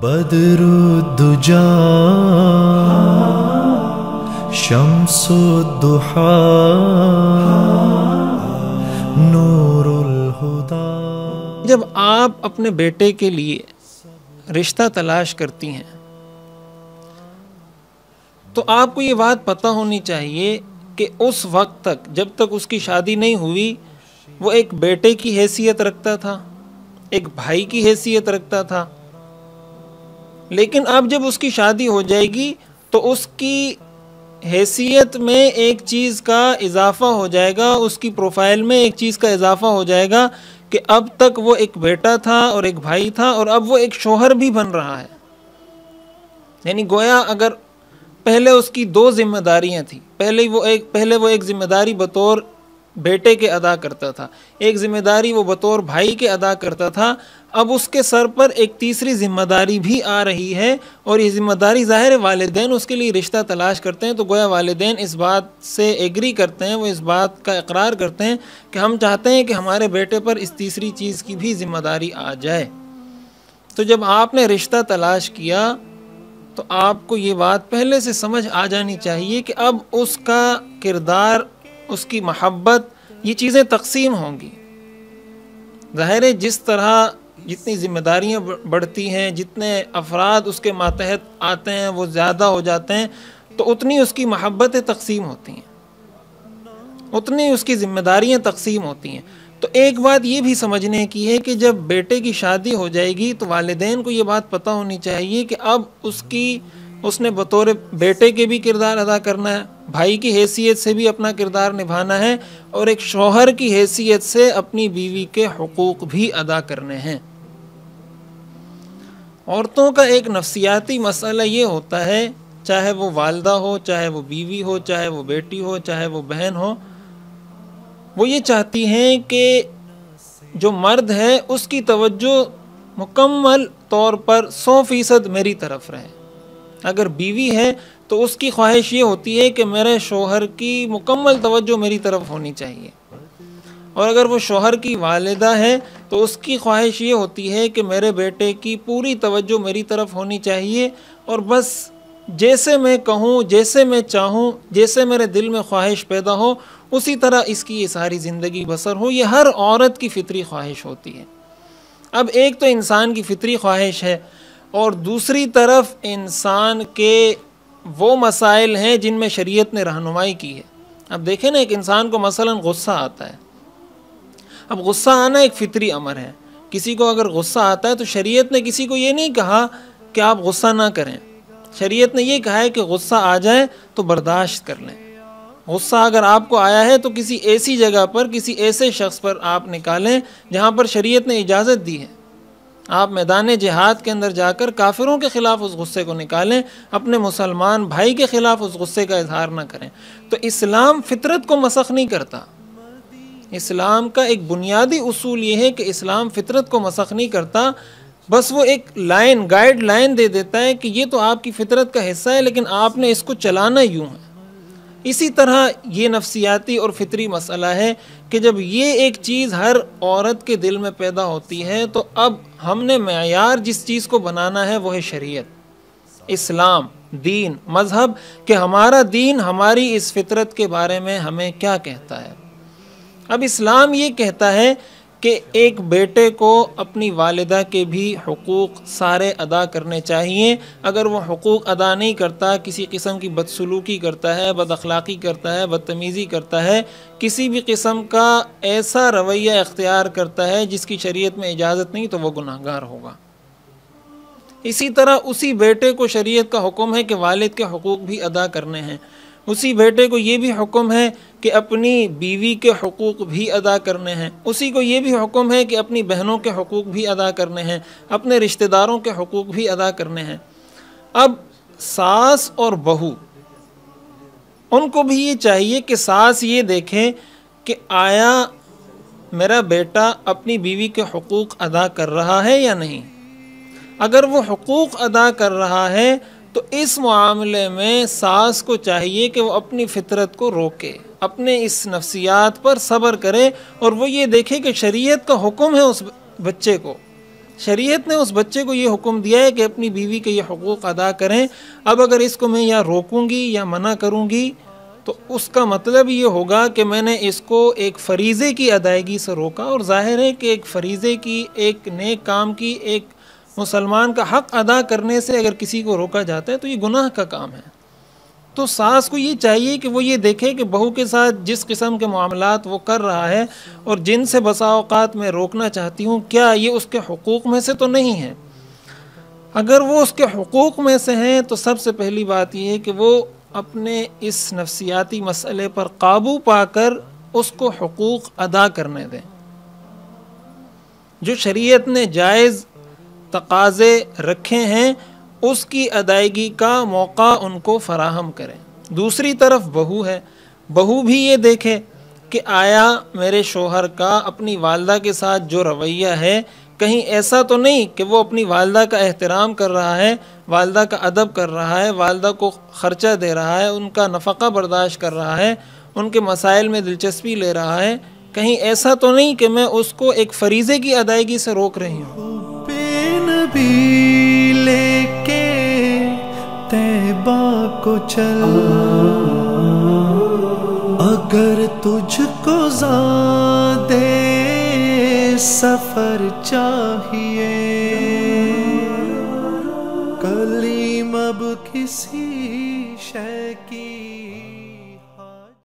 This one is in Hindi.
बदरुदुजा शमसुदुहा नूरुल हुदा जब आप अपने बेटे के लिए रिश्ता तलाश करती हैं तो आपको ये बात पता होनी चाहिए कि उस वक्त तक जब तक उसकी शादी नहीं हुई वो एक बेटे की हैसियत रखता था एक भाई की हैसियत रखता था लेकिन अब जब उसकी शादी हो जाएगी तो उसकी हैसियत में एक चीज़ का इजाफ़ा हो जाएगा उसकी प्रोफाइल में एक चीज़ का इजाफ़ा हो जाएगा कि अब तक वो एक बेटा था और एक भाई था और अब वो एक शोहर भी बन रहा है यानी गोया अगर पहले उसकी दो जिम्मेदारियां थी पहले वो एक पहले वो एक जिम्मेदारी बतौर बेटे के अदा करता था एक जिम्मेदारी वो बतौर भाई के अदा करता था अब उसके सर पर एक तीसरी जिम्मेदारी भी आ रही है और ये जिम्मेदारी ज़ाहिर है वालदेन उसके लिए रिश्ता तलाश करते हैं तो गोया वालदेन इस बात से एग्री करते हैं वो इस बात का इकरार करते हैं कि हम चाहते हैं कि हमारे बेटे पर इस तीसरी चीज़ की भी जिम्मेदारी आ जाए तो जब आपने रिश्ता तलाश किया तो आपको ये बात पहले से समझ आ जानी चाहिए कि अब उसका किरदार उसकी महब्बत ये चीज़ें तकसीम होंगी ज़ाहिर जिस तरह जितनी जिम्मेदारियाँ बढ़ती हैं जितने अफराद उसके मातहत आते हैं वो ज़्यादा हो जाते हैं तो उतनी उसकी महब्बतें तकसीम होती हैं उतनी उसकी जिम्मेदारियाँ तकसीम होती हैं तो एक बात ये भी समझने की है कि जब बेटे की शादी हो जाएगी तो वालदेन को ये बात पता होनी चाहिए कि अब उसकी उसने बतौर बेटे के भी किरदार अदा करना है भाई की हैसियत से भी अपना किरदार निभाना है और एक शोहर की हैसियत से अपनी बीवी के हकूक़ भी अदा करने हैं औरतों का एक नफसियाती मसला ये होता है चाहे वो वालदा हो चाहे वो बीवी हो चाहे वो बेटी हो चाहे वो बहन हो वो ये चाहती हैं कि जो मर्द है उसकी तवज्जो मुकम्मल तौर पर सौ फ़ीसद मेरी तरफ रहें अगर बीवी है तो उसकी ख्वाहिश ये होती है कि मेरे शोहर की मुकम्मल तवज्जो मेरी तरफ होनी चाहिए और अगर वो शोहर की वालदा है तो उसकी ख्वाहिश ये होती है कि मेरे बेटे की पूरी तवज्जो मेरी तरफ होनी चाहिए और बस जैसे मैं कहूँ जैसे मैं चाहूँ जैसे मेरे दिल में ख्वाहिश पैदा हो उसी तरह इसकी ये सारी ज़िंदगी बसर हो ये हर औरत की फ़ितरी ख्वाहिश होती है अब एक तो इंसान की फ़ितरी ख्वाहिश है और दूसरी तरफ इंसान के वो मसाइल हैं जिनमें शरीयत ने रहनुमाई की है अब देखें ना एक इंसान को मसला गुस्सा आता है अब गुस्सा आना एक फितरी अमर है किसी को अगर गुस्सा आता है तो शरीयत ने किसी को ये नहीं कहा कि आप गुस्सा ना करें शरीयत ने यह कहा है कि गुस्सा आ जाए तो बर्दाश्त कर लें गुस्सा अगर आपको आया है तो किसी ऐसी जगह पर किसी ऐसे शख्स पर आप निकालें जहाँ पर शरीयत ने इजाज़त दी है आप मैदान जिहाद के अंदर जाकर काफिरों के ख़िलाफ़ उस गुस्से को निकालें अपने मुसलमान भाई के ख़िलाफ़ उस गुस्से का इजहार ना करें तो इस्लाम फितरत को मसख नहीं करता इस्लाम का एक बुनियादी असूल ये है कि इस्लाम फितरत को मसख नहीं करता बस वो एक लाइन गाइड लाइन दे देता है कि ये तो आपकी फितरत का हिस्सा है लेकिन आपने इसको चलाना यूँ है इसी तरह ये नफसियाती और फितरी मसला है कि जब ये एक चीज़ हर औरत के दिल में पैदा होती है तो अब हमने मैार जिस चीज़ को बनाना है वो है शरीयत इस्लाम दीन मज़हब कि हमारा दीन हमारी इस फितरत के बारे में हमें क्या कहता है अब इस्लाम ये कहता है कि एक बेटे को अपनी वालदा के भी हकूक़ सारे अदा करने चाहिए अगर वो हकूक़ अदा नहीं करता किसी किस्म की बदसलूकी करता है बद अखलाक़ी करता है बदतमीज़ी करता है किसी भी किस्म का ऐसा रवैया इख्तियार करता है जिसकी शरीयत में इजाज़त नहीं तो वह गुनाहगार होगा इसी तरह उसी बेटे को शरीयत का हुक्म है कि वालिद के हकूक़ भी अदा करने हैं उसी बेटे को ये भी हुक्म है कि अपनी बीवी के हकूक़ भी अदा करने हैं उसी को ये भी हुक्म है कि अपनी बहनों के हकूक़ भी अदा करने हैं अपने रिश्तेदारों के हकूक़ भी अदा करने हैं अब सास और बहू उनको भी ये चाहिए कि सास ये देखें कि आया मेरा बेटा अपनी बीवी के हकूक़ अदा कर रहा है या नहीं अगर वो हकूक़ अदा कर रहा है तो इस मामले में सास को चाहिए कि वो अपनी फितरत को रोके अपने इस नफ्सियात पर सब्र करे और वो ये देखे कि शरीयत का हुक्म है उस बच्चे को शरीयत ने उस बच्चे को ये हुक्म दिया है कि अपनी बीवी के ये हकूक़ अदा करें अब अगर इसको मैं या रोकूंगी या मना करूंगी तो उसका मतलब ये होगा कि मैंने इसको एक फरीज़े की अदायगी से रोका और जाहिर है कि एक फरीज़े की एक नेक काम की एक मुसलमान का हक़ अदा करने से अगर किसी को रोका जाता है तो ये गुनाह का काम है तो सास को ये चाहिए कि वो ये देखे कि बहू के साथ जिस किस्म के मामला वो कर रहा है और जिनसे बसाओकात अवत मैं रोकना चाहती हूँ क्या ये उसके हकूक़ में से तो नहीं है अगर वो उसके हकूक़ में से हैं तो सबसे पहली बात यह है कि वो अपने इस नफसियाती मसले पर काबू पाकर उसको हकूक़ अदा करने दें जो शरीयत ने जायज़ तकाज़े रखे हैं उसकी अदायगी का मौका उनको फराहम करें दूसरी तरफ बहू है बहू भी ये देखे कि आया मेरे शोहर का अपनी वालदा के साथ जो रवैया है कहीं ऐसा तो नहीं कि वो अपनी वालदा का एहतराम कर रहा है वालदा का अदब कर रहा है वालदा को ख़र्चा दे रहा है उनका नफ़ा बर्दाश्त कर रहा है उनके मसाइल में दिलचस्पी ले रहा है कहीं ऐसा तो नहीं कि मैं उसको एक फरीज़े की अदायगी से रोक रही हूँ तैबा को चल अगर तुझको ज्यादा सफर चाहिए कलीम अब किसी शय की